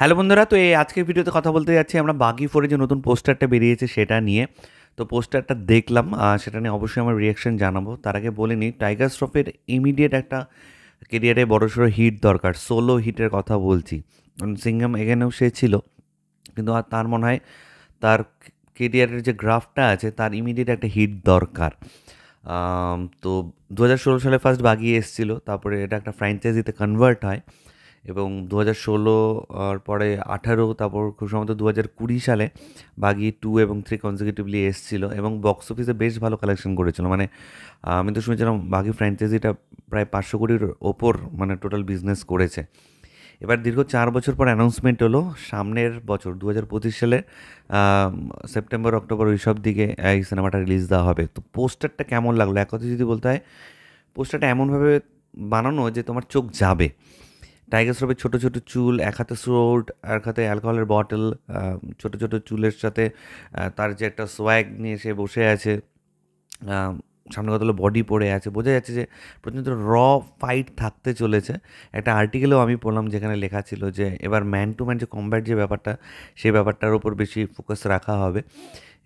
hello বন্ধুরা তো এই আজকের ভিডিওতে কথা বলতে যাচ্ছি আমরা বাগি ফোরে যে নতুন পোস্টারটা বেরিয়েছে সেটা নিয়ে তো পোস্টারটা দেখলাম সেটা নিয়ে অবশ্যই আমার রিয়াকশান জানাবো তার আগে বলে নিই টাইগার শ্রফের ইমিডিয়েট একটা কেরিয়ারে বড়সড় হিট দরকার সোলো হিটের কথা বলছি সিংহাম এখানেও সে ছিল কিন্তু আর তার মনে হয় তার কেরিয়ারের যে গ্রাফটা আছে তার ইমিডিয়েট একটা হিট দরকার তো দু সালে ফার্স্ট বাগিয়ে এসেছিলো তারপরে এটা একটা ফ্র্যাঞ্চাইজিতে কনভার্ট হয় এবং দু হাজার ষোলো আর পরে আঠারো তারপর খুব সম্ভবত দু হাজার কুড়ি সালে বাগি টু এবং থ্রি কনজিকিউটিভলি এসেছিলো এবং বক্স অফিসে বেশ ভালো কালেকশন করেছিল মানে আমি তো শুনেছিলাম বাগি ফ্র্যাঞ্চাইজিটা প্রায় পাঁচশো কোটির ওপর মানে টোটাল বিজনেস করেছে এবার দীর্ঘ চার বছর পর অ্যানাউন্সমেন্ট হলো সামনের বছর দু হাজার পঁচিশ সালে সেপ্টেম্বর অক্টোবর ওইসব দিকে এই সিনেমাটা রিলিজ দেওয়া হবে তো পোস্টারটা কেমন লাগলো এক কথা যদি বলতে হয় পোস্টারটা এমনভাবে বানানো যে তোমার চোখ যাবে টাইগার শ্রফের ছোটো ছোটো চুল এক হাতে সোড আর হাতে অ্যালকোহলের বটল ছোটো ছোটো চুলের সাথে তার যে একটা সোয়াগ নিয়ে সে বসে আছে সামনে হলো বডি পড়ে আছে বোঝা যাচ্ছে যে প্রচণ্ড র ফাইট থাকতে চলেছে একটা আর্টিকেলেও আমি পড়লাম যেখানে লেখা ছিল যে এবার ম্যান টু ম্যান যে কম্ব্যাট যে ব্যাপারটা সেই ব্যাপারটার ওপর বেশি ফোকাস রাখা হবে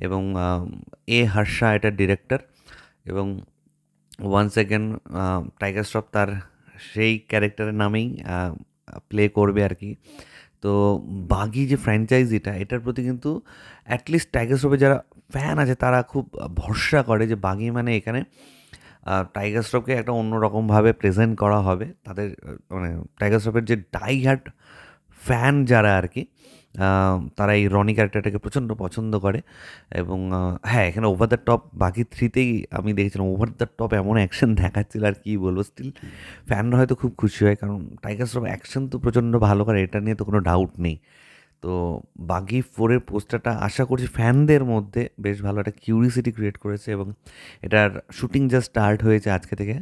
এবং এ হার্ষা এটা ডিরেক্টর এবং ওয়ান সেকেন্ড টাইগার শ্রফ তার সেই ক্যারেক্টারের নামেই প্লে করবে আর কি তো বাগি যে ফ্র্যাঞ্চাইজিটা এটার প্রতি কিন্তু অ্যাটলিস্ট টাইগার শ্রফে যারা ফ্যান আছে তারা খুব ভরসা করে যে বাগি মানে এখানে টাইগার শ্রফকে একটা অন্যরকমভাবে প্রেজেন্ট করা হবে তাদের মানে টাইগার শ্রফের যে ডাইহার্ট ফ্যান যারা আর কি তারা এই রনি ক্যারেক্টারটাকে প্রচণ্ড পছন্দ করে এবং হ্যাঁ এখানে ওভার দ্য টপ বাকি থ্রিতেই আমি দেখেছিলাম ওভার দ্য টপ এমন অ্যাকশন দেখাচ্ছিল আর কি বলবো স্টিল ফ্যানরা হয়তো খুব খুশি হয় কারণ টাইগার শ্রফ অ্যাকশন তো প্রচণ্ড ভালো করে এটা নিয়ে তো কোনো ডাউট নেই তো বাকি ফোরের পোস্টারটা আশা করছি ফ্যানদের মধ্যে বেশ ভালো একটা কিউরিসিটি ক্রিয়েট করেছে এবং এটার শ্যুটিং যা স্টার্ট হয়েছে আজকে থেকে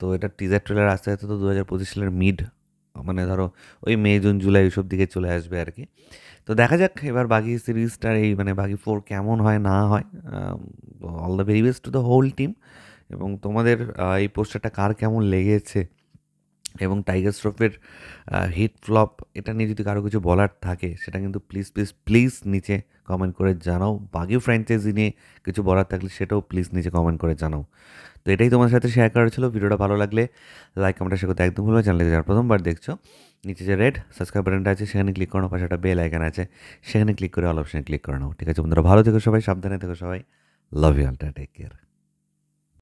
তো এটা টিজার ট্রেলার আস্তে আস্তে তো দু হাজার পঁচিশ সালের মিড মানে ধরো ওই মে জুন জুলাই ওইসব দিকে চলে আসবে আর কি তো দেখা যাক এবার বাকি সিরিজটার এই মানে বাকি ফোর কেমন হয় না হয় all the very best to the whole team এবং তোমাদের এই পোস্টারটা কার কেমন লেগেছে এবং টাইগার শ্রফের হিট ফ্লপ এটা নিয়ে যদি কারো কিছু বলার থাকে সেটা কিন্তু প্লিজ প্লিজ প্লিজ নিচে কমেন্ট করে জানাও বাকি ফ্র্যাঞ্চাইজি নিয়ে কিছু বলার থাকলে সেটাও প্লিজ নিচে কমেন্ট করে জানাও তো এটাই তোমার সাথে শেয়ার করা ছিল ভিডিওটা ভালো লাগলে লাইক কমেন্টের সাথে একদম ভুলবে চ্যানেলে যারা প্রথমবার দেখছো নিচে যে রেড সাবস্ক্রাইব বাটনটা আছে সেখানে ক্লিক করানো পাশে একটা বেল আইকন আছে সেখানে ক্লিক করে অল অপশানে ক্লিক করে নাও ঠিক আছে বন্ধুরা ভালো থেকো সবাই সাবধানে থেকো সবাই লাভ ইউ অলটা টেক কেয়ার